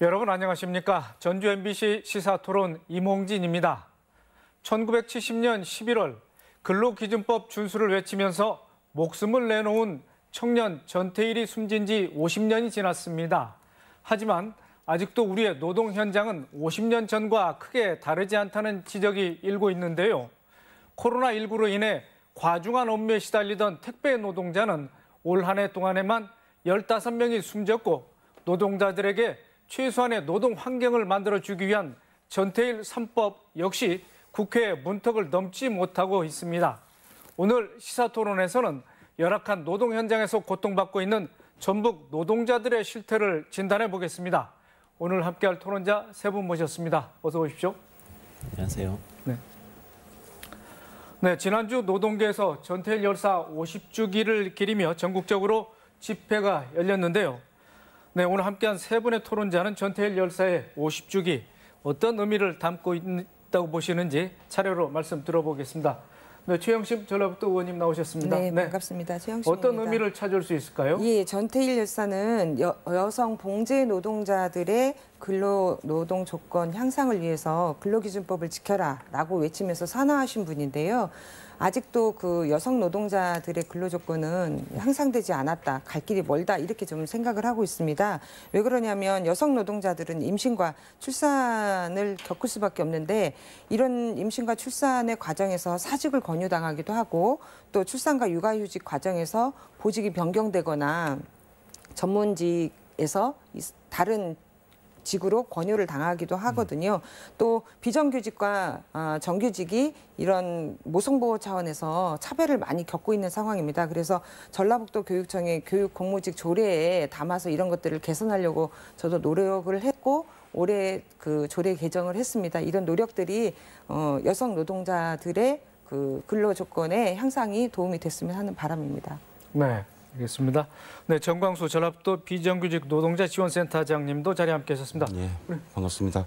여러분 안녕하십니까? 전주 MBC 시사토론 임홍진입니다 1970년 11월 근로기준법 준수를 외치면서 목숨을 내놓은 청년 전태일이 숨진 지 50년이 지났습니다. 하지만 아직도 우리의 노동 현장은 50년 전과 크게 다르지 않다는 지적이 일고 있는데요. 코로나19로 인해 과중한 업무에 시달리던 택배 노동자는 올 한 해 동안에만 15명이 숨졌고 노동자들에게 최소한의 노동 환경을 만들어주기 위한 전태일 3법 역시 국회 문턱을 넘지 못하고 있습니다. 오늘 시사토론에서는 열악한 노동 현장에서 고통받고 있는 전북 노동자들의 실태를 진단해 보겠습니다. 오늘 함께할 토론자 세 분 모셨습니다. 어서 오십시오. 안녕하세요. 네. 네, 지난주 노동계에서 전태일 열사 50주기를 기리며 전국적으로 집회가 열렸는데요. 네, 오늘 함께한 세 분의 토론자는 전태일 열사의 50주기 어떤 의미를 담고 있다고 보시는지 차례로 말씀 들어보겠습니다. 네, 최영심 전라북도 의원님 나오셨습니다. 네, 네. 반갑습니다. 네. 최영심 어떤 의미를 찾을 수 있을까요? 예, 전태일 열사는 여, 여성 봉제 노동자들의 근로 노동 조건 향상을 위해서 근로기준법을 지켜라라고 외치면서 산화하신 분인데요. 아직도 그 여성 노동자들의 근로 조건은 향상되지 않았다. 갈 길이 멀다. 이렇게 좀 생각을 하고 있습니다. 왜 그러냐면 여성 노동자들은 임신과 출산을 겪을 수밖에 없는데 이런 임신과 출산의 과정에서 사직을 권유당하기도 하고 또 출산과 육아휴직 과정에서 보직이 변경되거나 전문직 에서 다른 직으로 권유를 당하기도 음. 하거든요. 음. 또 비정규직과 아, 정규직이 이런 모성보호 차원에서 차별을 많이 겪고 있는 상황입니다. 그래서 전라북도 교육청의 교육 공무직 조례에 담아서 이런 것들을 개선하려고 저도 노력을 했고 올해 그 조례 개정을 했습니다. 이런 노력들이 어, 여성 노동자들의 그 근로 조건의 향상이 도움이 됐으면 하는 바람입니다. 네. 알겠습니다. 네, 정광수 전라도 비정규직 노동자 지원센터장님도 자리 함께 하셨습니다. 네, 반갑습니다.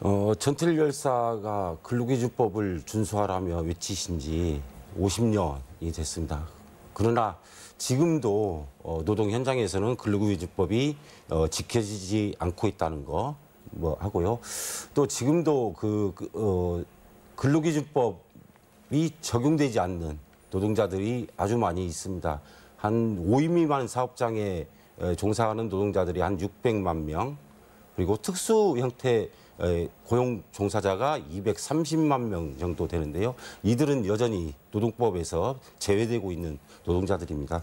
어, 전태일 열사가 근로기준법을 준수하라며 외치신 지 50년이 됐습니다. 그러나 지금도 어, 노동 현장에서는 근로기준법이 어, 지켜지지 않고 있다는 거 뭐 하고요. 또 지금도 그, 그 어, 근로기준법이 적용되지 않는 노동자들이 아주 많이 있습니다. 한 5인 미만 사업장에 종사하는 노동자들이 한 600만 명, 그리고 특수 형태 고용 종사자가 230만 명 정도 되는데요. 이들은 여전히 노동법에서 제외되고 있는 노동자들입니다.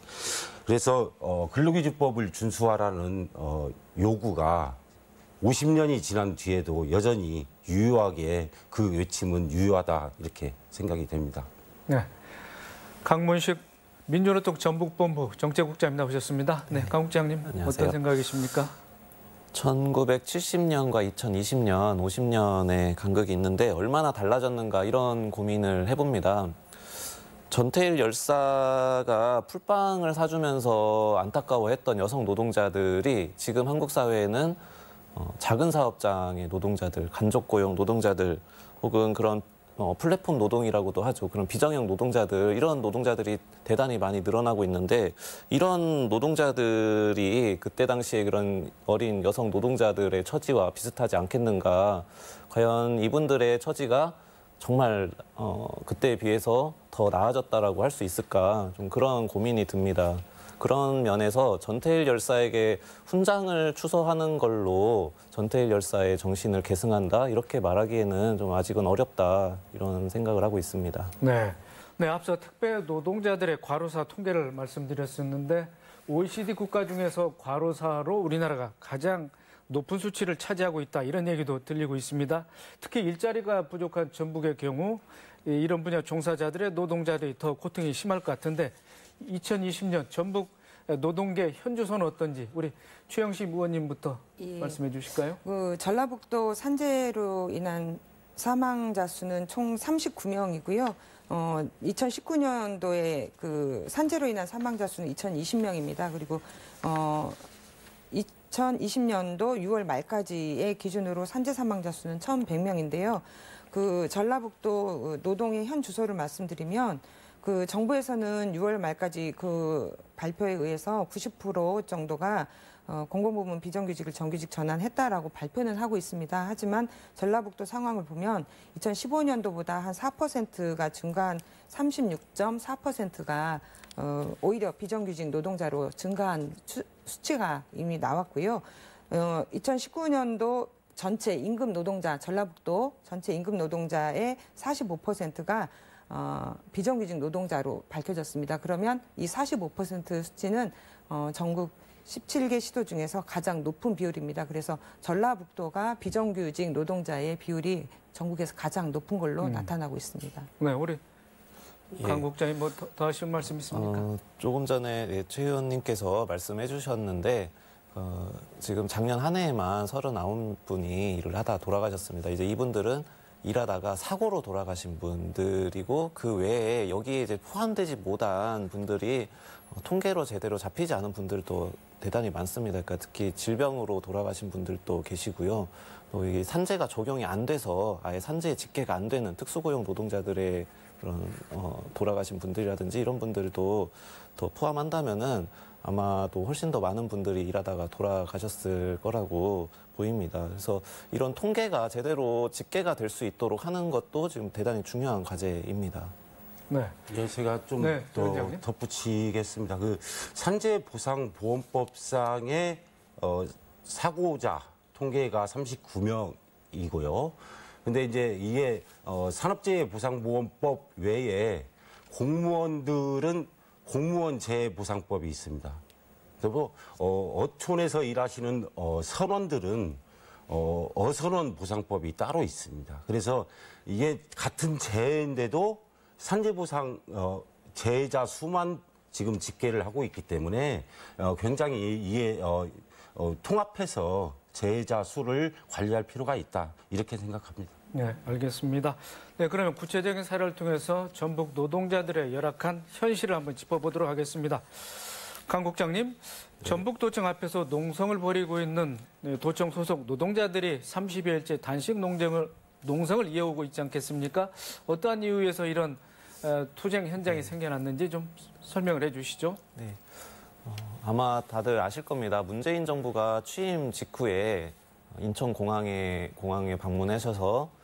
그래서 어, 근로기준법을 준수하라는 어, 요구가 50년이 지난 뒤에도 여전히 유효하게 그 외침은 유효하다 이렇게 생각이 됩니다. 네. 강문식 민주노총 전북본부 정책국장님 나오셨습니다. 네, 네. 강 국장님 안녕하세요. 어떤 생각이십니까? 1970년과 2020년, 50년의 간극이 있는데 얼마나 달라졌는가 이런 고민을 해봅니다. 전태일 열사가 풀빵을 사주면서 안타까워했던 여성 노동자들이 지금 한국 사회에는 어, 작은 사업장의 노동자들, 간접 고용 노동자들 혹은 그런 어, 플랫폼 노동이라고도 하죠. 그런 비정형 노동자들 이런 노동자들이 대단히 많이 늘어나고 있는데 이런 노동자들이 그때 당시에 그런 어린 여성 노동자들의 처지와 비슷하지 않겠는가? 과연 이분들의 처지가 정말 어, 그때에 비해서 더 나아졌다라고 할 수 있을까? 좀 그런 고민이 듭니다. 그런 면에서 전태일 열사에게 훈장을 추서하는 걸로 전태일 열사의 정신을 계승한다 이렇게 말하기에는 좀 아직은 어렵다 이런 생각을 하고 있습니다. 네. 네, 앞서 특별 노동자들의 과로사 통계를 말씀드렸었는데 OECD 국가 중에서 과로사로 우리나라가 가장 높은 수치를 차지하고 있다 이런 얘기도 들리고 있습니다. 특히 일자리가 부족한 전북의 경우 이런 분야 종사자들의 노동자들이 더 고통이 심할 것 같은데 2020년 전북 노동계 현주소는 어떤지 우리 최영식 의원님부터 예. 말씀해 주실까요? 그 전라북도 산재로 인한 사망자 수는 총 39명이고요. 어, 2019년도에 그 산재로 인한 사망자 수는 2020명입니다. 그리고 어, 2020년도 6월 말까지의 기준으로 산재 사망자 수는 1,100명인데요. 그 전라북도 노동의 현 주소를 말씀드리면 그 정부에서는 6월 말까지 그 발표에 의해서 90% 정도가 어, 공공부문 비정규직을 정규직 전환했다라고 발표는 하고 있습니다. 하지만 전라북도 상황을 보면 2015년도보다 한 4%가 증가한 36.4%가 어, 오히려 비정규직 노동자로 증가한 수, 수치가 이미 나왔고요. 어, 2019년도 전체 임금 노동자, 전라북도 전체 임금 노동자의 45%가 어, 비정규직 노동자로 밝혀졌습니다. 그러면 이 45% 수치는 어, 전국 17개 시도 중에서 가장 높은 비율입니다. 그래서 전라북도가 비정규직 노동자의 비율이 전국에서 가장 높은 걸로 음. 나타나고 있습니다. 네, 우리 예. 강 국장님 뭐더 하실 말씀 있습니까? 어, 조금 전에 네, 최 의원님께서 말씀해 주셨는데 어, 지금 작년 한 해에만 39분이 일을 하다 돌아가셨습니다. 이제 이분들은 일하다가 사고로 돌아가신 분들이고 그 외에 여기에 이제 포함되지 못한 분들이 통계로 제대로 잡히지 않은 분들도 대단히 많습니다. 그러니까 특히 질병으로 돌아가신 분들도 계시고요. 또 이게 산재가 적용이 안 돼서 아예 산재 에 직계가 안 되는 특수고용 노동자들의 그런 어, 돌아가신 분들이라든지 이런 분들도 더 포함한다면은 아마도 훨씬 더 많은 분들이 일하다가 돌아가셨을 거라고 보입니다. 그래서 이런 통계가 제대로 집계가 될 수 있도록 하는 것도 지금 대단히 중요한 과제입니다. 네. 네 제가 좀더 네, 덧붙이겠습니다. 그 산재보상보험법상의 어, 사고자 통계가 39명이고요. 근데 이제 이게 어, 산업재해보상보험법 외에 공무원들은 공무원 재해보상법이 있습니다. 그리고 어, 어촌에서 일하시는 어, 선원들은 어, 어선원 보상법이 따로 있습니다. 그래서 이게 같은 재해인데도 산재보상 어, 재해자 수만 지금 집계를 하고 있기 때문에 어, 굉장히 이에 어, 어, 통합해서 재해자 수를 관리할 필요가 있다 이렇게 생각합니다. 네, 알겠습니다. 네, 그러면 구체적인 사례를 통해서 전북 노동자들의 열악한 현실을 한번 짚어보도록 하겠습니다. 강 국장님, 네. 전북도청 앞에서 농성을 벌이고 있는 네, 도청 소속 노동자들이 3 0일째 단식 농정을, 농성을 이어오고 있지 않겠습니까? 어떠한 이유에서 이런 투쟁 현장이 네. 생겨났는지 좀 설명을 해주시죠. 네. 어, 아마 다들 아실 겁니다. 문재인 정부가 취임 직후에 인천공항에 공항에 방문하셔서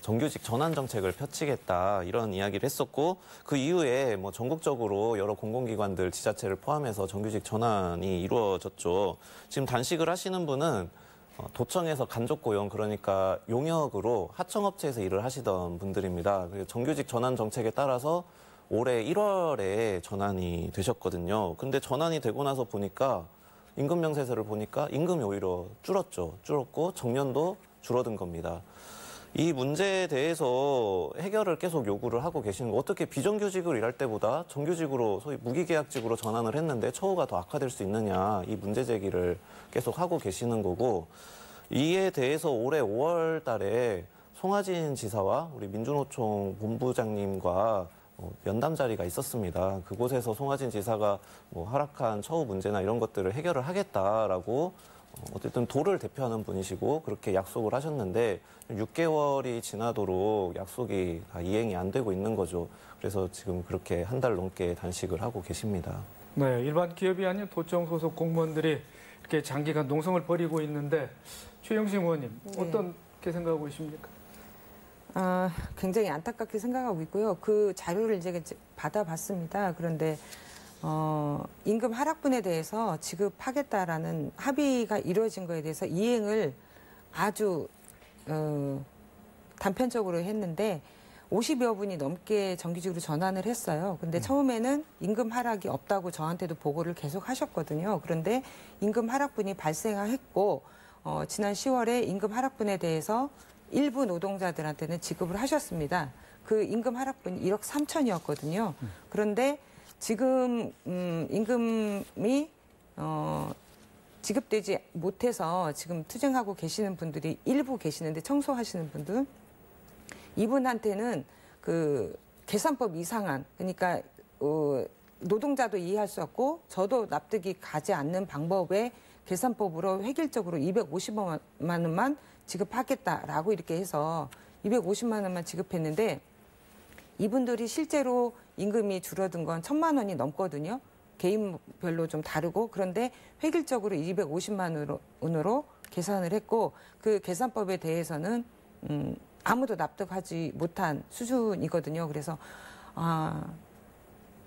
정규직 전환 정책을 펼치겠다 이런 이야기를 했었고 그 이후에 뭐 전국적으로 여러 공공기관들 지자체를 포함해서 정규직 전환이 이루어졌죠. 지금 단식을 하시는 분은 어, 도청에서 간접 고용 그러니까 용역으로 하청업체에서 일을 하시던 분들입니다. 그 정규직 전환 정책에 따라서 올해 1월에 전환이 되셨거든요. 근데 전환이 되고 나서 보니까 임금 명세서를 보니까 임금이 오히려 줄었죠. 줄었고 정년도 줄어든 겁니다. 이 문제에 대해서 해결을 계속 요구를 하고 계시는 거 어떻게 비정규직으로 일할 때보다 정규직으로 소위 무기계약직으로 전환을 했는데 처우가 더 악화될 수 있느냐 이 문제 제기를 계속 하고 계시는 거고 이에 대해서 올해 5월 달에 송하진 지사와 우리 민주노총 본부장님과 어, 면담 자리가 있었습니다. 그곳에서 송하진 지사가 뭐 하락한 처우 문제나 이런 것들을 해결을 하겠다라고 어쨌든 도를 대표하는 분이시고 그렇게 약속을 하셨는데 6개월이 지나도록 약속이 다 이행이 안 되고 있는 거죠. 그래서 지금 그렇게 한 달 넘게 단식을 하고 계십니다. 네, 일반 기업이 아닌 도청 소속 공무원들이 이렇게 장기간 농성을 벌이고 있는데 최영식 의원님 네. 어떻게 생각하고 계십니까? 아, 굉장히 안타깝게 생각하고 있고요. 그 자료를 이제 받아봤습니다. 그런데 어, 임금 하락분에 대해서 지급하겠다라는 합의가 이루어진 거에 대해서 이행을 아주 어, 단편적으로 했는데 50여 분이 넘게 정규직으로 전환을 했어요. 근데 음. 처음에는 임금 하락이 없다고 저한테도 보고를 계속 하셨거든요. 그런데 임금 하락분이 발생했고 어, 지난 10월에 임금 하락분에 대해서 일부 노동자들한테는 지급을 하셨습니다. 그 임금 하락분이 1억 3천이었거든요. 음. 그런데 지금 음, 임금이 어, 지급되지 못해서 지금 투쟁하고 계시는 분들이 일부 계시는데 청소하시는 분들 이분한테는 그 계산법 이상한 그러니까 어, 노동자도 이해할 수 없고 저도 납득이 가지 않는 방법의 계산법으로 획일적으로 250만 원만 지급하겠다라고 이렇게 해서 250만 원만 지급했는데 이분들이 실제로 임금이 줄어든 건 천만 원이 넘거든요. 개인별로 좀 다르고 그런데 획일적으로 250만 원으로 계산을 했고 그 계산법에 대해서는 음, 아무도 납득하지 못한 수준이거든요. 그래서 아,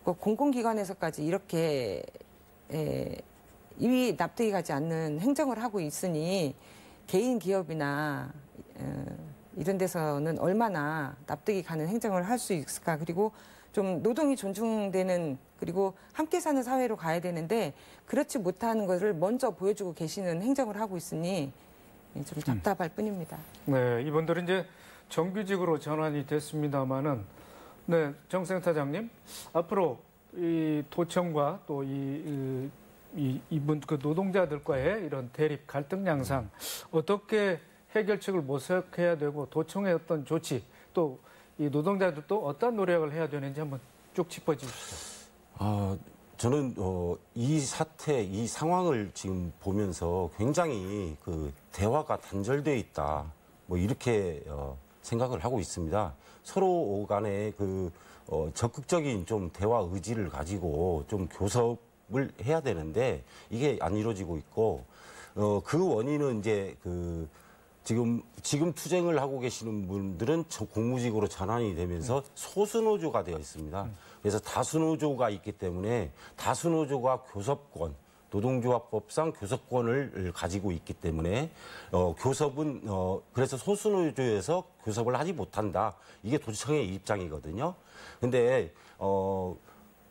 그 공공기관에서까지 이렇게 에, 이 납득이 가지 않는 행정을 하고 있으니 개인 기업이나 이런 데서는 얼마나 납득이 가는 행정을 할 수 있을까 그리고 좀 노동이 존중되는 그리고 함께 사는 사회로 가야 되는데 그렇지 못하는 것을 먼저 보여주고 계시는 행정을 하고 있으니 예, 좀 음. 답답할 음. 뿐입니다. 네 이분들은 이제 정규직으로 전환이 됐습니다마는 네 정센터장님 앞으로 이 도청과 또이 이, 이분 그 노동자들과의 이런 대립 갈등 양상 어떻게 해결책을 모색해야 되고 도청의 어떤 조치 또 이 노동자들도 어떤 노력을 해야 되는지 한번 쭉짚어주십시오아 저는 어, 이 사태 이 상황을 지금 보면서 굉장히 그 대화가 단절돼 있다 뭐 이렇게 어, 생각을 하고 있습니다. 서로 간에 그 어, 적극적인 좀 대화 의지를 가지고 좀 교섭을 해야 되는데 이게 안 이루어지고 있고 어, 그 원인은 이제 그 지금 지금 투쟁을 하고 계시는 분들은 저 공무직으로 전환이 되면서 네. 소수노조가 되어 있습니다. 네. 그래서 다수노조가 있기 때문에 다수노조가 교섭권 노동조합법상 교섭권을 가지고 있기 때문에 어, 교섭은 어, 그래서 소수노조에서 교섭을 하지 못한다. 이게 도지청의 입장이거든요. 근데 어,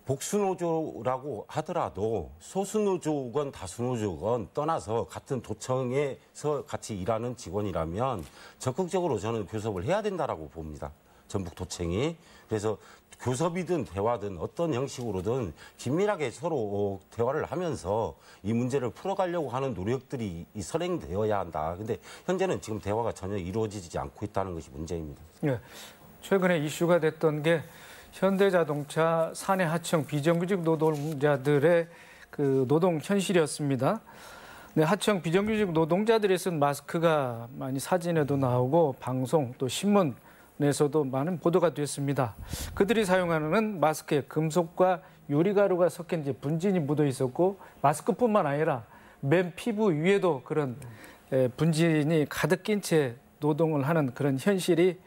복수노조라고 하더라도 소수노조건 다수노조건 떠나서 같은 도청에서 같이 일하는 직원이라면 적극적으로 저는 교섭을 해야 된다라고 봅니다. 전북 도청이 그래서 교섭이든 대화든 어떤 형식으로든 긴밀하게 서로 대화를 하면서 이 문제를 풀어가려고 하는 노력들이 선행되어야 한다. 근데 현재는 지금 대화가 전혀 이루어지지 않고 있다는 것이 문제입니다. 예, 최근에 이슈가 됐던 게 현대자동차 사내 하청 비정규직 노동자들의 그 노동 현실이었습니다. 네, 하청 비정규직 노동자들이 쓴 마스크가 많이 사진에도 나오고 방송 또 신문에서도 많은 보도가 됐습니다. 그들이 사용하는 마스크에 금속과 유리가루가 섞인 이제 분진이 묻어 있었고 마스크뿐만 아니라 맨 피부 위에도 그런 분진이 가득 낀 채 노동을 하는 그런 현실이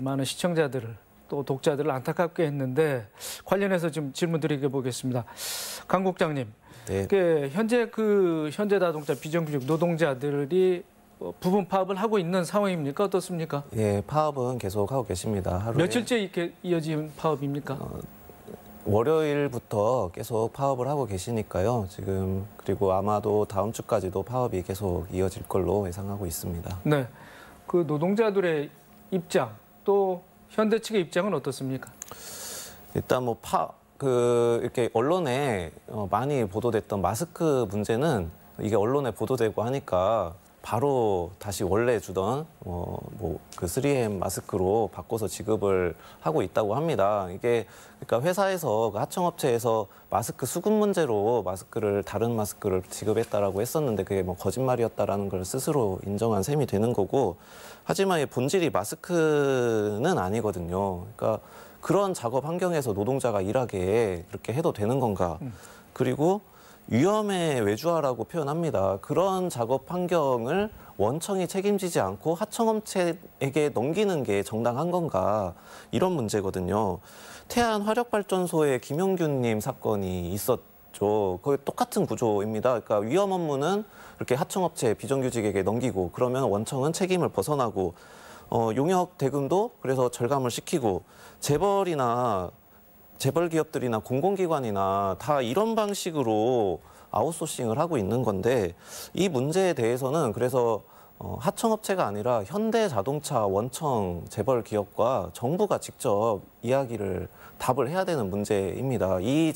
많은 시청자들을 또 독자들을 안타깝게 했는데 관련해서 지금 질문 드리게보겠습니다강 국장님, 네. 그 현재 그 현대 자동차 비정규직 노동자들이 어, 부분 파업을 하고 있는 상황입니까? 어떻습니까? 예, 파업은 계속 하고 계십니다. 하루에. 며칠째 이렇게 이어진 파업입니까? 어, 월요일부터 계속 파업을 하고 계시니까요. 지금 그리고 아마도 다음 주까지도 파업이 계속 이어질 걸로 예상하고 있습니다. 네, 그 노동자들의 입장 또 현대 측의 입장은 어떻습니까? 일단 뭐 파, 그 이렇게 언론에 어, 많이 보도됐던 마스크 문제는 이게 언론에 보도되고 하니까 바로 다시 원래 주던 어 뭐 그 3M 마스크로 바꿔서 지급을 하고 있다고 합니다. 이게 그러니까 회사에서 그 하청업체에서 마스크 수급 문제로 마스크를 다른 마스크를 지급했다라고 했었는데 그게 뭐 거짓말이었다라는 걸 스스로 인정한 셈이 되는 거고 하지만 본질이 마스크는 아니거든요. 그러니까 그런 작업 환경에서 노동자가 일하게 그렇게 해도 되는 건가? 음. 그리고 위험에 외주화라고 표현합니다. 그런 작업 환경을 원청이 책임지지 않고 하청업체에게 넘기는 게 정당한 건가 이런 문제거든요. 태안 화력발전소의 김영균님 사건이 있었죠. 거의 똑같은 구조입니다. 그러니까 위험 업무는 이렇게 하청업체 비정규직에게 넘기고 그러면 원청은 책임을 벗어나고 어, 용역 대금도 그래서 절감을 시키고 재벌이나 재벌 기업들이나 공공기관이나 다 이런 방식으로 아웃소싱을 하고 있는 건데 이 문제에 대해서는 그래서 어, 하청업체가 아니라 현대자동차 원청 재벌 기업과 정부가 직접 이야기를 답을 해야 되는 문제입니다. 이,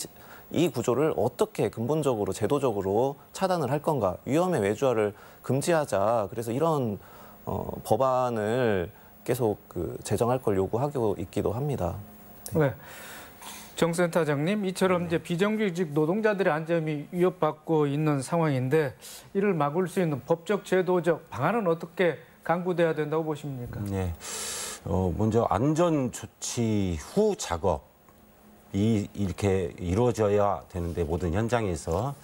이 구조를 어떻게 근본적으로 제도적으로 차단을 할 건가 위험의 외주화를 금지하자 그래서 이런 어, 법안을 계속 그 제정할 걸 요구하고 있기도 합니다. 네. 네. 정센터장님, 이처럼 이제 비정규직 노동자들의 안전이 위협받고 있는 상황인데 이를 막을 수 있는 법적 제도적 방안은 어떻게 강구돼야 된다고 보십니까? 네. 어, 먼저 안전 조치 후 작업이 이렇게 이루어져야 되는데 모든 현장에서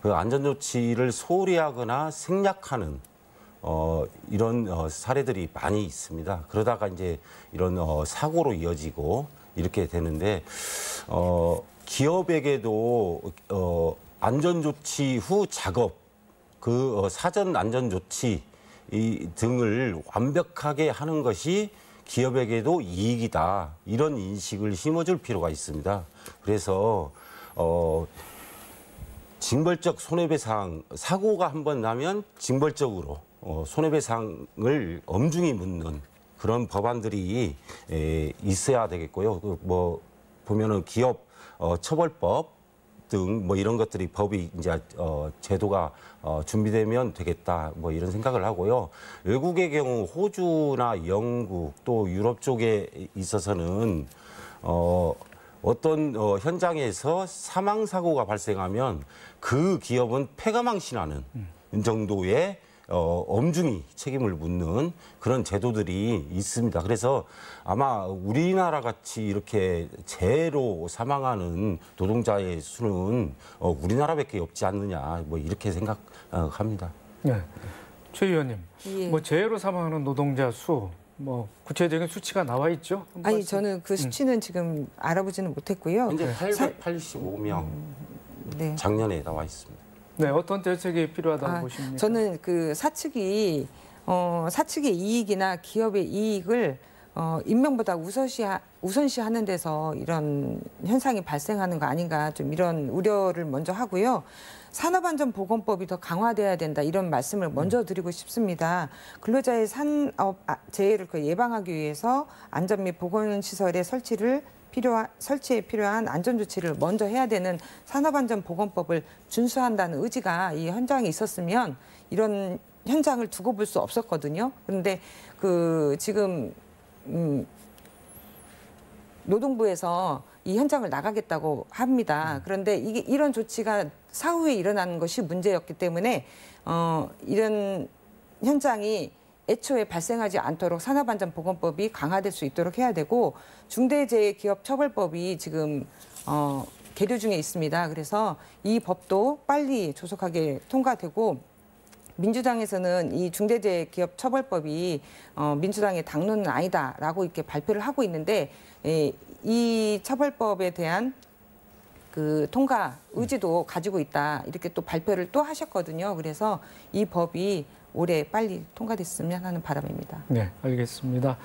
그 안전 조치를 소홀히 하거나 생략하는 어, 이런 어, 사례들이 많이 있습니다. 그러다가 이제 이런 어, 사고로 이어지고 이렇게 되는데 어, 기업에게도 어, 안전 조치 후 작업 그 어, 사전 안전 조치 이 등을 완벽하게 하는 것이 기업에게도 이익이다 이런 인식을 심어줄 필요가 있습니다. 그래서 어, 징벌적 손해배상 사고가 한 번 나면 징벌적으로 어, 손해배상을 엄중히 묻는 그런 법안들이 에, 있어야 되겠고요. 그 뭐 보면은 기업 어, 처벌법 등 뭐 이런 것들이 법이 이제 어 제도가 어 준비되면 되겠다 뭐 이런 생각을 하고요. 외국의 경우 호주나 영국 또 유럽 쪽에 있어서는 어 어떤 어 현장에서 사망 사고가 발생하면 그 기업은 폐가망신하는 음. 정도의 어, 엄중히 책임을 묻는 그런 제도들이 있습니다. 그래서 아마 우리나라 같이 이렇게 재로 사망하는 노동자의 수는 어, 우리나라밖에 없지 않느냐 뭐 이렇게 생각합니다. 네. 최 의원님, 예. 뭐 재해로 사망하는 노동자 수, 뭐 구체적인 수치가 나와 있죠? 아니 말씀. 저는 그 음. 수치는 음. 지금 알아보지는 못했고요. 이제 885명 음, 네. 작년에 나와 있습니다. 네, 어떤 대책이 필요하다고 아, 보십니까? 저는 그 사측이 어, 사측의 이익이나 기업의 이익을 어, 인명보다 우선시 우선시하는 데서 이런 현상이 발생하는 거 아닌가 좀 이런 우려를 먼저 하고요. 산업안전보건법이 더 강화돼야 된다 이런 말씀을 음. 먼저 드리고 싶습니다. 근로자의 산업 아, 재해를 그 예방하기 위해서 안전 및 보건시설의 설치를 필요한 설치에 필요한 안전 조치를 먼저 해야 되는 산업안전보건법을 준수한다는 의지가 이 현장에 있었으면 이런 현장을 두고 볼 수 없었거든요. 그런데 그 지금 음 노동부에서 이 현장을 나가겠다고 합니다. 그런데 이게 이런 조치가 사후에 일어나는 것이 문제였기 때문에 어 이런 현장이 애초에 발생하지 않도록 산업안전보건법이 강화될 수 있도록 해야 되고 중대재해기업처벌법이 지금 어, 계류 중에 있습니다. 그래서 이 법도 빨리 조속하게 통과되고 민주당에서는 이 중대재해기업처벌법이 어, 민주당의 당론은 아니다라고 이렇게 발표를 하고 있는데 에, 예, 이 처벌법에 대한 그 통과 의지도 가지고 있다 이렇게 또 발표를 또 하셨거든요. 그래서 이 법이 올해 빨리 통과됐으면 하는 바람입니다. 네, 알겠습니다.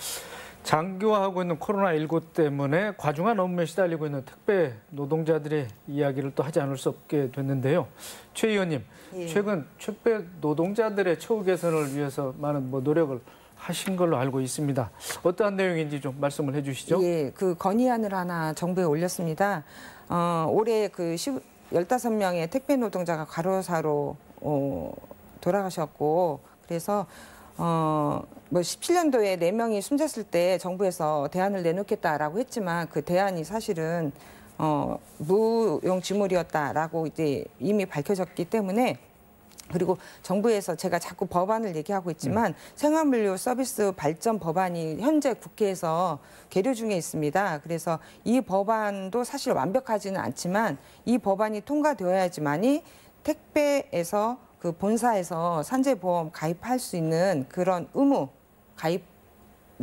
장기하고 있는 코로나19 때문에 과중한 업무에 시달리고 있는 택배 노동자들의 이야기를 또 하지 않을 수 없게 됐는데요. 최 의원님, 예. 최근 택배 노동자들의 처우 개선을 위해서 많은 뭐 노력을 하신 걸로 알고 있습니다. 어떠한 내용인지 좀 말씀을 해주시죠. 예, 그 건의안을 하나 정부에 올렸습니다. 어, 올해 그 10, 15명의 택배 노동자가 과로사로 어, 돌아가셨고 그래서 어, 뭐 17년도에 네명이 숨졌을 때 정부에서 대안을 내놓겠다라고 했지만 그 대안이 사실은 어, 무용지물이었다라고 이제 이미 밝혀졌기 때문에 그리고 정부에서 제가 자꾸 법안을 얘기하고 있지만 음. 생활물류 서비스 발전 법안이 현재 국회에서 계류 중에 있습니다. 그래서 이 법안도 사실 완벽하지는 않지만 이 법안이 통과되어야지만이 택배에서 그 본사에서 산재보험 가입할 수 있는 그런 의무 가입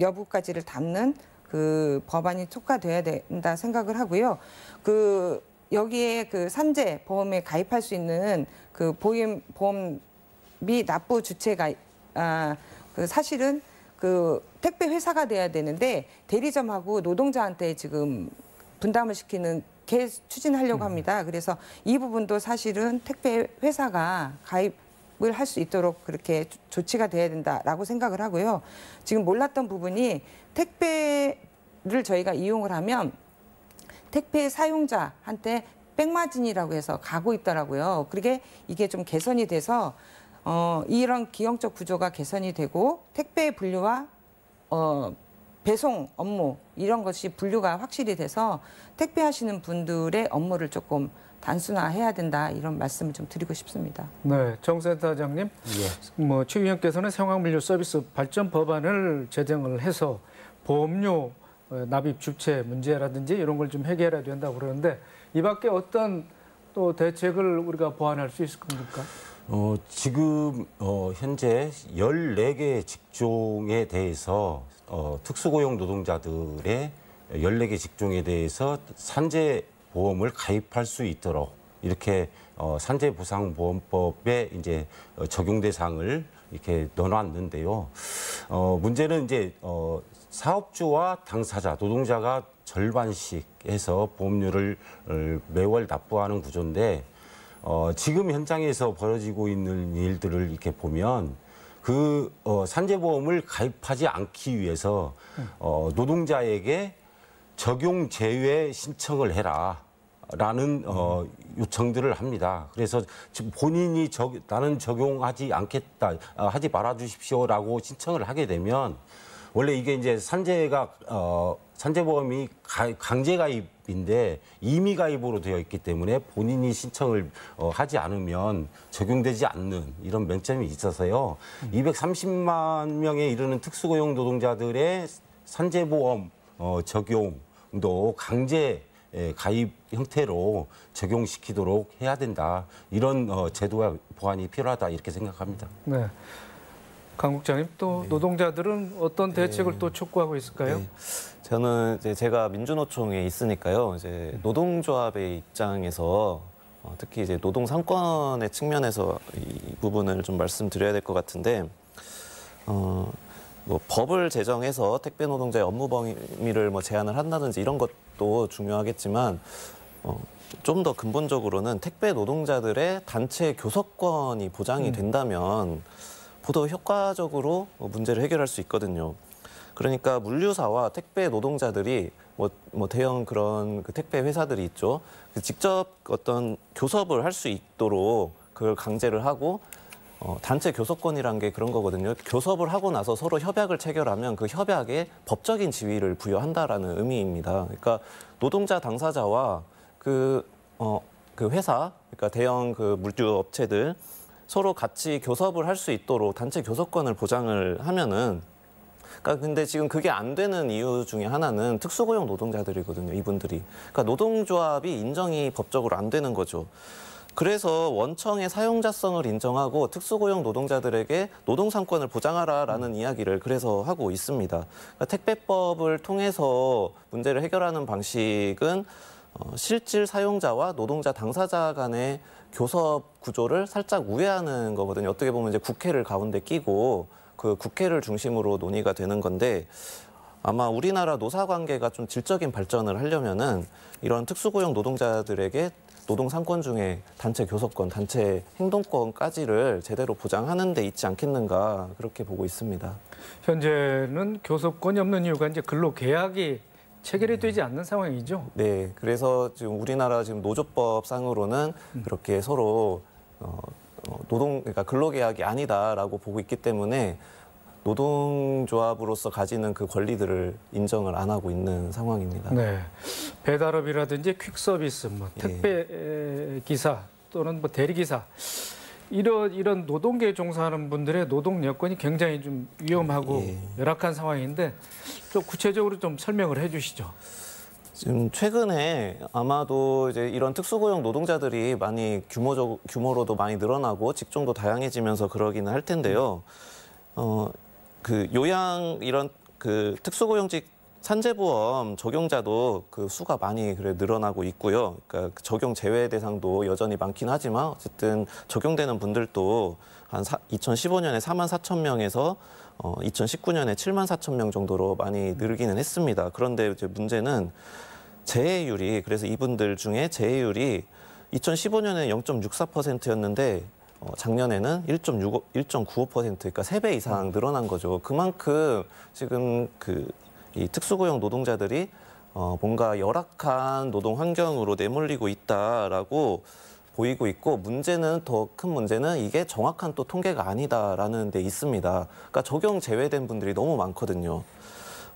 여부까지를 담는 그 법안이 촉과돼야 된다 생각을 하고요. 그 여기에 그 산재 보험에 가입할 수 있는 그 보험 보험비 납부 주체가 아그 사실은 그 택배 회사가 돼야 되는데 대리점하고 노동자한테 지금 분담을 시키는 계속 추진하려고 음. 합니다. 그래서 이 부분도 사실은 택배 회사가 가입 을할 수 있도록 그렇게 조치가 돼야 된다라고 생각을 하고요. 지금 몰랐던 부분이 택배를 저희가 이용을 하면 택배 사용자한테 백마진이라고 해서 가고 있더라고요. 그게 이게 좀 개선이 돼서 어, 이런 기형적 구조가 개선이 되고 택배 분류와 어, 배송 업무 이런 것이 분류가 확실히 돼서 택배하시는 분들의 업무를 조금 단순화해야 된다 이런 말씀을 좀 드리고 싶습니다. 네, 정센터장님, 예. 뭐최 의원께서는 상황물류 서비스 발전 법안을 제정을 해서 보험료 어, 납입 주체 문제라든지 이런 걸 좀 해결해야 된다고 그러는데 이밖에 어떤 또 대책을 우리가 보완할 수 있을 겁니까? 어, 지금 어, 현재 1 4개 직종에 대해서 어, 특수고용 노동자들의 14개 직종에 대해서 산재보험을 가입할 수 있도록 이렇게 어, 산재보상보험법에 이제 어, 적용 대상을 이렇게 넣어놨는데요. 어, 문제는 이제 어, 사업주와 당사자, 노동자가 절반씩 해서 보험료를 어, 매월 납부하는 구조인데 어, 지금 현장에서 벌어지고 있는 일들을 이렇게 보면 그 어, 산재보험을 가입하지 않기 위해서 어, 노동자에게 적용 제외 신청을 해라. 라는 어, 요청들을 합니다. 그래서 지금 본인이 적, 나는 적용하지 않겠다, 아, 하지 말아주십시오라고 신청을 하게 되면 원래 이게 이제 산재가 어 산재보험이 가, 강제가입인데 임의가입으로 되어 있기 때문에 본인이 신청을 어, 하지 않으면 적용되지 않는 이런 맹점이 있어서요. 음. 230만 명에 이르는 특수고용 노동자들의 산재보험 어, 적용도 강제 가입 형태로 적용시키도록 해야 된다. 이런 어, 제도가 보완이 필요하다 이렇게 생각합니다. 네. 강 국장님 또 네. 노동자들은 어떤 네. 대책을 네. 또 촉구하고 있을까요? 네. 저는 이제 제가 민주노총에 있으니까요. 이제 네. 노동조합의 입장에서 어, 특히 이제 노동 상권의 측면에서 이 부분을 좀 말씀드려야 될 것 같은데 어, 뭐 법을 제정해서 택배 노동자의 업무 범위를 뭐 제한을 한다든지 이런 것도 중요하겠지만 어, 좀 더 근본적으로는 택배 노동자들의 단체 교섭권이 보장이 음. 된다면. 보다 효과적으로 문제를 해결할 수 있거든요. 그러니까 물류사와 택배 노동자들이 뭐, 뭐 대형 그런 그 택배 회사들이 있죠. 그 직접 어떤 교섭을 할 수 있도록 그걸 강제를 하고 어, 단체 교섭권이란 게 그런 거거든요. 교섭을 하고 나서 서로 협약을 체결하면 그 협약에 법적인 지위를 부여한다라는 의미입니다. 그러니까 노동자 당사자와 그, 어, 그 회사, 그러니까 대형 그 물류 업체들 서로 같이 교섭을 할 수 있도록 단체 교섭권을 보장을 하면은 그러니까 근데 지금 그게 안 되는 이유 중에 하나는 특수고용 노동자들이거든요, 이분들이. 그러니까 노동조합이 인정이 법적으로 안 되는 거죠. 그래서 원청의 사용자성을 인정하고 특수고용 노동자들에게 노동상권을 보장하라라는 음. 이야기를 그래서 하고 있습니다. 그러니까 택배법을 통해서 문제를 해결하는 방식은 어, 실질 사용자와 노동자 당사자 간의 교섭 구조를 살짝 우회하는 거거든요. 어떻게 보면 이제 국회를 가운데 끼고 그 국회를 중심으로 논의가 되는 건데 아마 우리나라 노사 관계가 좀 질적인 발전을 하려면은 이런 특수고용 노동자들에게 노동 상권 중에 단체 교섭권, 단체 행동권까지를 제대로 보장하는 데 있지 않겠는가 그렇게 보고 있습니다. 현재는 교섭권이 없는 이유가 이제 근로 계약이 체결이 되지 않는 상황이죠. 네, 그래서 지금 우리나라 지금 노조법상으로는 음. 그렇게 서로 어, 어 노동 그러니까 근로계약이 아니다라고 보고 있기 때문에 노동조합으로서 가지는 그 권리들을 인정을 안 하고 있는 상황입니다. 네, 배달업이라든지 퀵서비스, 뭐 예. 택배 예. 기사 또는 뭐 대리기사 이런 이런 노동계에 종사하는 분들의 노동 여건이 굉장히 좀 위험하고 예. 열악한 상황인데 좀 구체적으로 좀 설명을 해주시죠. 지금 최근에 아마도 이제 이런 특수고용 노동자들이 많이 규모적 규모로도 많이 늘어나고 직종도 다양해지면서 그러기는 할 텐데요. 어 그 요양 이런 그 특수고용직 산재보험 적용자도 그 수가 많이 그래 늘어나고 있고요. 그러니까 그 적용 제외 대상도 여전히 많긴 하지만 어쨌든 적용되는 분들도 한 사, 2015년에 4만 4천 명에서 어, 2019년에 7만 4천 명 정도로 많이 늘기는 했습니다. 그런데 이제 문제는 재해율이 그래서 이분들 중에 재해율이 2015년에 0.64%였는데 어, 작년에는 1.65, 1.95% 그러니까 3배 이상 늘어난 거죠. 그만큼 지금 그이 특수고용 노동자들이 어, 뭔가 열악한 노동 환경으로 내몰리고 있다라고 보이고 있고 문제는 더 큰 문제는 이게 정확한 또 통계가 아니다라는 데 있습니다. 그러니까 적용 제외된 분들이 너무 많거든요.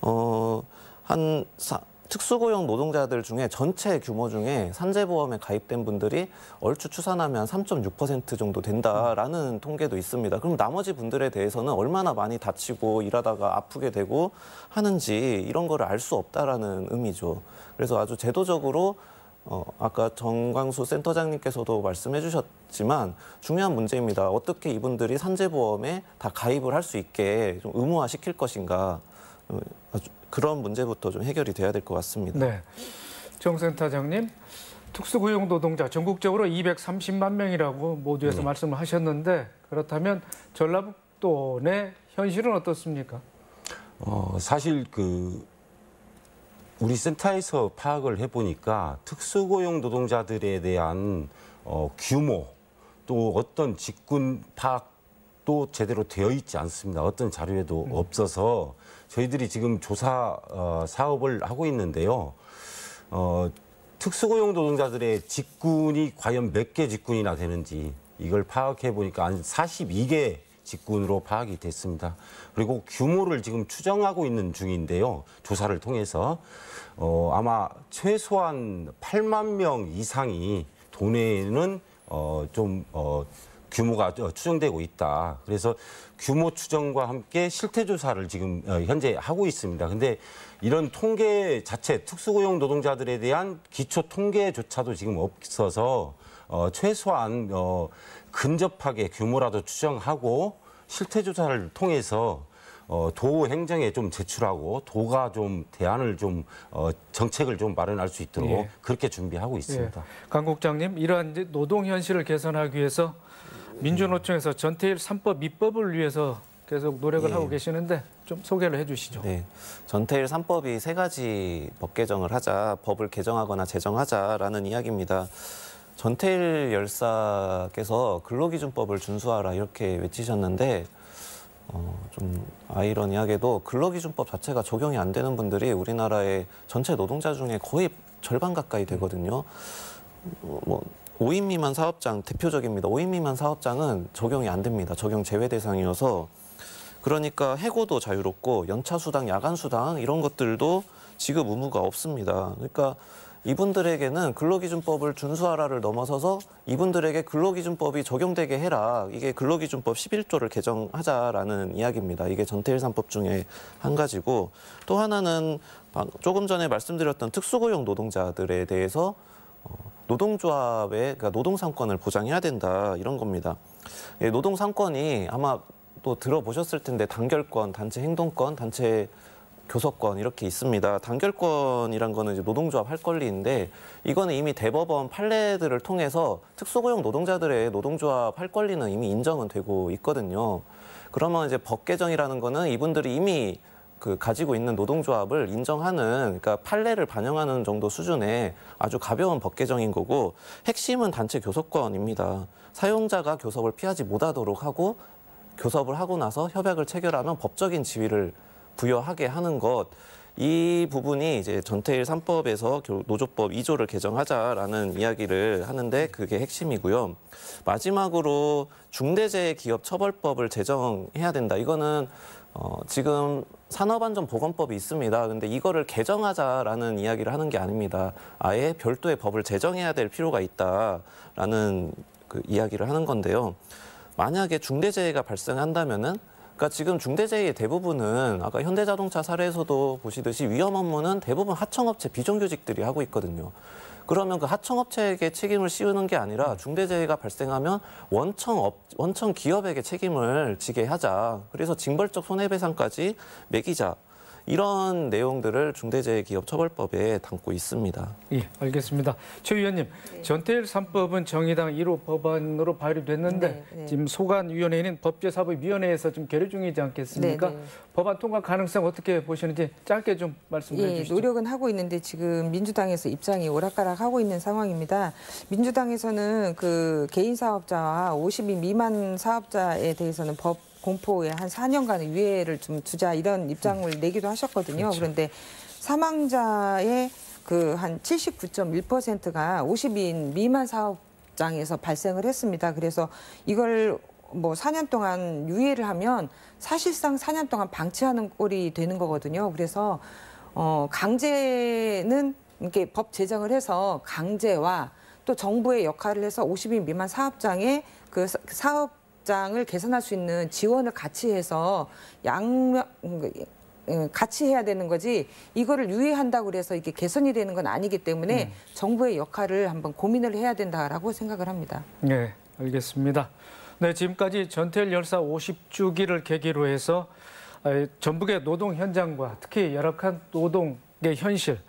어, 한 사, 특수고용 노동자들 중에 전체 규모 중에 산재보험에 가입된 분들이 얼추 추산하면 3.6% 정도 된다라는 통계도 있습니다. 그럼 나머지 분들에 대해서는 얼마나 많이 다치고 일하다가 아프게 되고 하는지 이런 거를 알 수 없다라는 의미죠. 그래서 아주 제도적으로 어, 아까 정광수 센터장님께서도 말씀해 주셨지만 중요한 문제입니다. 어떻게 이분들이 산재보험에 다 가입을 할 수 있게 좀 의무화시킬 것인가. 어, 아주 그런 문제부터 좀 해결이 돼야 될 것 같습니다. 네. 정센터장님, 특수고용 노동자 전국적으로 230만 명이라고 모두에서 네. 말씀을 하셨는데 그렇다면 전라북도 내 현실은 어떻습니까? 어, 사실 그 우리 센터에서 파악을 해보니까 특수고용 노동자들에 대한 어, 규모 또 어떤 직군 파악 또 제대로 되어 있지 않습니다. 어떤 자료에도 음. 없어서 저희들이 지금 조사 어, 사업을 하고 있는데요. 어, 특수고용 노동자들의 직군이 과연 몇 개 직군이나 되는지 이걸 파악해 보니까 한 42개 직군으로 파악이 됐습니다. 그리고 규모를 지금 추정하고 있는 중인데요. 조사를 통해서 어, 아마 최소한 8만 명 이상이 도내에는 어, 좀 어, 규모가 어, 추정되고 있다. 그래서 규모 추정과 함께 실태 조사를 지금 어, 현재 하고 있습니다. 근데 이런 통계 자체 특수고용 노동자들에 대한 기초 통계조차도 지금 없어서 어, 최소한 어, 근접하게 규모라도 추정하고 실태 조사를 통해서 어, 도 행정에 좀 제출하고 도가 좀 대안을 좀 어, 정책을 좀 마련할 수 있도록 예. 그렇게 준비하고 예. 있습니다. 예. 강 국장님 이러한 노동 현실을 개선하기 위해서 민주노총에서 전태일 3법 입법을 위해서 계속 노력을 예. 하고 계시는데 좀 소개를 해주시죠. 네, 전태일 3법이 세 가지 법 개정을 하자, 법을 개정하거나 제정하자라는 이야기입니다. 전태일 열사께서 근로기준법을 준수하라 이렇게 외치셨는데 어, 좀 아이러니하게도 근로기준법 자체가 적용이 안 되는 분들이 우리나라의 전체 노동자 중에 거의 절반 가까이 되거든요. 뭐 5인 미만 사업장 대표적입니다. 5인 미만 사업장은 적용이 안 됩니다. 적용 제외 대상이어서 그러니까 해고도 자유롭고 연차 수당, 야간 수당 이런 것들도 지급 의무가 없습니다. 그러니까 이분들에게는 근로기준법을 준수하라를 넘어서서 이분들에게 근로기준법이 적용되게 해라. 이게 근로기준법 11조를 개정하자라는 이야기입니다. 이게 전태일 3법 중에 한 가지고 또 하나는 조금 전에 말씀드렸던 특수고용 노동자들에 대해서 어, 노동조합의 그러니까 노동상권을 보장해야 된다 이런 겁니다. 예, 노동상권이 아마 또 들어보셨을 텐데 단결권, 단체 행동권, 단체 교섭권 이렇게 있습니다. 단결권이란 거는 이제 노동조합 할 권리인데 이거는 이미 대법원 판례들을 통해서 특수고용 노동자들의 노동조합 할 권리는 이미 인정은 되고 있거든요. 그러면 이제 법 개정이라는 거는 이분들이 이미 그 가지고 있는 노동조합을 인정하는 그러니까 판례를 반영하는 정도 수준의 아주 가벼운 법 개정인 거고 핵심은 단체 교섭권입니다. 사용자가 교섭을 피하지 못하도록 하고 교섭을 하고 나서 협약을 체결하면 법적인 지위를 부여하게 하는 것. 이 부분이 이제 전태일 삼법에서 노조법 2조를 개정하자라는 이야기를 하는데 그게 핵심이고요. 마지막으로 중대재해기업처벌법을 제정해야 된다. 이거는 어, 지금 산업안전보건법이 있습니다. 근데 이거를 개정하자라는 이야기를 하는 게 아닙니다. 아예 별도의 법을 제정해야 될 필요가 있다라는 그 이야기를 하는 건데요. 만약에 중대재해가 발생한다면은 그러니까 지금 중대재해의 대부분은 아까 현대자동차 사례에서도 보시듯이 위험 업무는 대부분 하청업체 비정규직들이 하고 있거든요. 그러면 그 하청업체에게 책임을 씌우는 게 아니라 중대재해가 발생하면 원청업, 원청 기업에게 책임을 지게 하자. 그래서 징벌적 손해배상까지 매기자. 이런 내용들을 중대재해기업처벌법에 담고 있습니다. 예, 알겠습니다. 최 위원님, 네. 전태일 3법은 정의당 1호 법안으로 발의됐는데 네, 네. 지금 소관위원회는 법제사법위원회에서 좀 결의 중이지 않겠습니까? 네, 네. 법안 통과 가능성 어떻게 보시는지 짧게 좀 말씀해 예, 주시죠. 노력은 하고 있는데 지금 민주당에서 입장이 오락가락하고 있는 상황입니다. 민주당에서는 그 개인 사업자와 50인 미만 사업자에 대해서는 법 공포에 한 4년간의 유예를 좀주자 이런 입장을 음. 내기도 하셨거든요. 그렇 그런데 사망자의 그 한 79.1%가 50인 미만 사업장에서 발생을 했습니다. 그래서 이걸 뭐 4년 동안 유예를 하면 사실상 4년 동안 방치하는 꼴이 되는 거거든요. 그래서 어 강제는 이렇게 법 제정을 해서 강제와 또 정부의 역할을 해서 50인 미만 사업장의그 사업 입장을 개선할 수 있는 지원을 같이 해서 양명 그러니까 예, 같이 해야 되는 거지 이거를 유예한다고 그래서 이게 개선이 되는 건 아니기 때문에 음. 정부의 역할을 한번 고민을 해야 된다라고 생각을 합니다. 네, 알겠습니다. 네, 지금까지 전태일 열사 50주기를 계기로 해서 아, 전북의 노동 현장과 특히 열악한 노동의 현실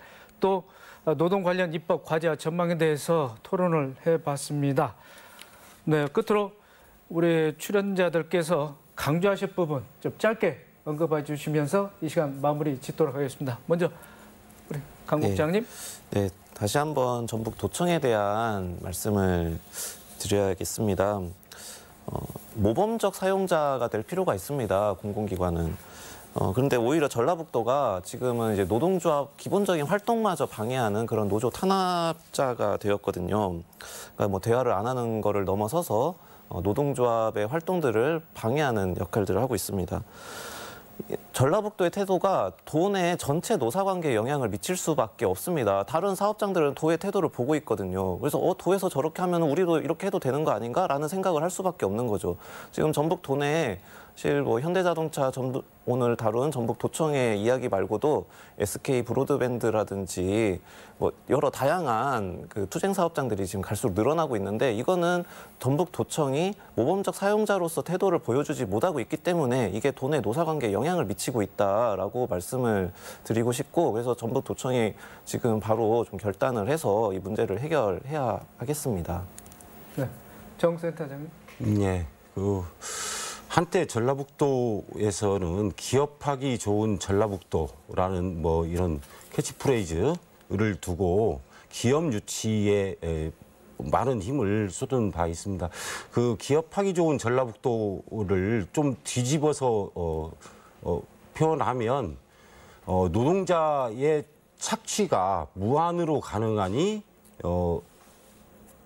또 아, 노동 관련 입법 과제와 전망에 대해서 토론을 해봤습니다. 네, 끝으로 우리 출연자들께서 강조하실 부분 좀 짧게 언급해 주시면서 이 시간 마무리 짓도록 하겠습니다. 먼저 우리 강 국장님. 네, 네 다시 한번 전북 도청에 대한 말씀을 드려야겠습니다. 어, 모범적 사용자가 될 필요가 있습니다. 공공기관은. 어, 그런데 오히려 전라북도가 지금은 이제 노동조합 기본적인 활동마저 방해하는 그런 노조 탄압자가 되었거든요. 그러니까 뭐 대화를 안 하는 거를 넘어서서 어, 노동조합의 활동들을 방해하는 역할들을 하고 있습니다. 전라북도의 태도가 도내 전체 노사관계에 영향을 미칠 수밖에 없습니다. 다른 사업장들은 도의 태도를 보고 있거든요. 그래서 어, 도에서 저렇게 하면 우리도 이렇게 해도 되는 거 아닌가라는 생각을 할 수밖에 없는 거죠. 지금 전북 도내에 사실 뭐 현대자동차 전부, 오늘 다룬 전북 도청의 이야기 말고도 SK 브로드밴드라든지 뭐 여러 다양한 그 투쟁 사업장들이 지금 갈수록 늘어나고 있는데 이거는 전북 도청이 모범적 사용자로서 태도를 보여주지 못하고 있기 때문에 이게 돈의 노사관계에 영향을 미치고 있다라고 말씀을 드리고 싶고 그래서 전북 도청이 지금 바로 좀 결단을 해서 이 문제를 해결해야 하겠습니다. 네, 정센터장님. 예. 그... 한때 전라북도에서는 기업하기 좋은 전라북도라는 뭐 이런 캐치프레이즈를 두고 기업 유치에 많은 힘을 쏟은 바 있습니다. 그 기업하기 좋은 전라북도를 좀 뒤집어서 어, 어, 표현하면 어, 노동자의 착취가 무한으로 가능하니 어,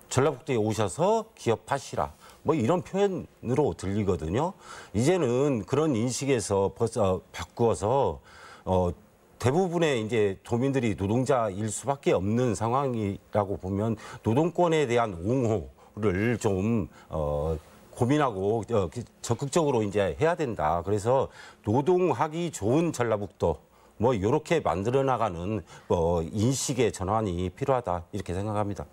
전라북도에 오셔서 기업하시라. 뭐 이런 표현으로 들리거든요. 이제는 그런 인식에서 벌써 바꾸어서 어, 대부분의 이제 도민들이 노동자일 수밖에 없는 상황이라고 보면 노동권에 대한 옹호를 좀 어, 고민하고 어, 적극적으로 이제 해야 된다. 그래서 노동하기 좋은 전라북도 뭐 이렇게 만들어 나가는 뭐 인식의 전환이 필요하다 이렇게 생각합니다.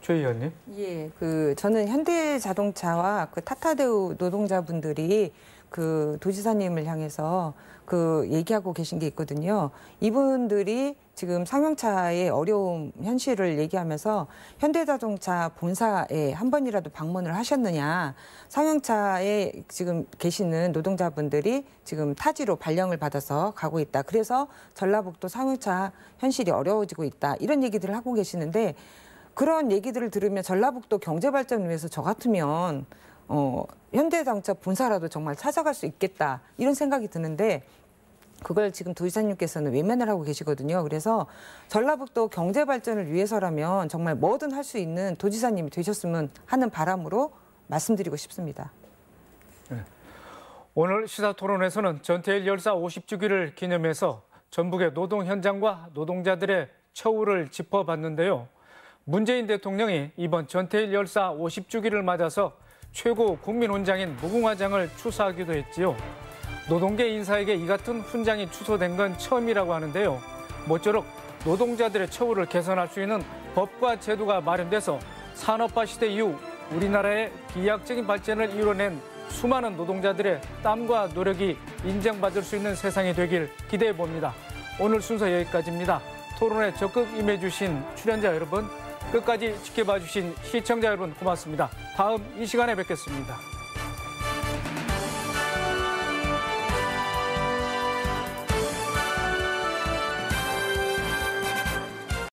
최 의원님. 예, 그 저는 현대자동차와 그 타타대우 노동자분들이 그 도지사님을 향해서 그 얘기하고 계신 게 있거든요. 이분들이 지금 상용차의 어려움 현실을 얘기하면서 현대자동차 본사에 한 번이라도 방문을 하셨느냐, 상용차에 지금 계시는 노동자분들이 지금 타지로 발령을 받아서 가고 있다. 그래서 전라북도 상용차 현실이 어려워지고 있다. 이런 얘기들을 하고 계시는데 그런 얘기들을 들으면 전라북도 경제 발전을 위해서 저 같으면 어, 현대장차 본사라도 정말 찾아갈 수 있겠다 이런 생각이 드는데 그걸 지금 도지사님께서는 외면을 하고 계시거든요. 그래서 전라북도 경제 발전을 위해서라면 정말 뭐든 할 수 있는 도지사님이 되셨으면 하는 바람으로 말씀드리고 싶습니다. 네. 오늘 시사토론에서는 전태일 열사 50주기를 기념해서 전북의 노동 현장과 노동자들의 처우를 짚어봤는데요. 문재인 대통령이 이번 전태일 열사 50주기를 맞아서 최고 국민훈장인 무궁화장을 추사하기도 했지요. 노동계 인사에게 이 같은 훈장이 추소된 건 처음이라고 하는데요. 모쪼록 노동자들의 처우를 개선할 수 있는 법과 제도가 마련돼서 산업화 시대 이후 우리나라의 비약적인 발전을 이뤄낸 수많은 노동자들의 땀과 노력이 인정받을 수 있는 세상이 되길 기대해 봅니다. 오늘 순서 여기까지입니다. 토론에 적극 임해주신 출연자 여러분 끝까지 지켜봐 주신 시청자 여러분 고맙습니다. 다음 이 시간에 뵙겠습니다.